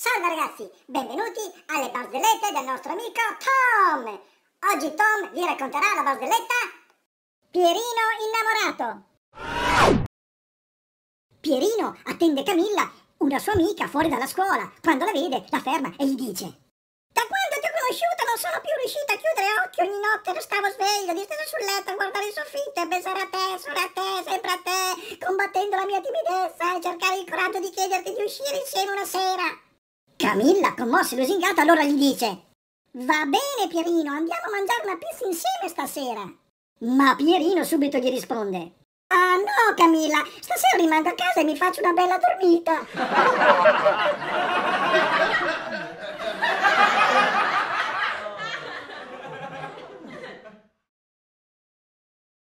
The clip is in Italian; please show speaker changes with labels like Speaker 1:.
Speaker 1: Salve ragazzi, benvenuti alle barzellette del nostro amico Tom! Oggi Tom vi racconterà la barzelletta Pierino innamorato. Pierino attende Camilla, una sua amica, fuori dalla scuola. Quando la vede, la ferma e gli dice Da quando ti ho conosciuta non sono più riuscita a chiudere occhio ogni notte, Restavo sveglio, distesa sul letto a guardare il soffitto e pensare a te, solo a te, sempre a te, combattendo la mia timidezza e cercare il coraggio di chiederti di uscire insieme una sera. Camilla, commossa e lusingata, allora gli dice Va bene Pierino, andiamo a mangiare una pizza insieme stasera. Ma Pierino subito gli risponde Ah no Camilla, stasera rimango a casa e mi faccio una bella dormita.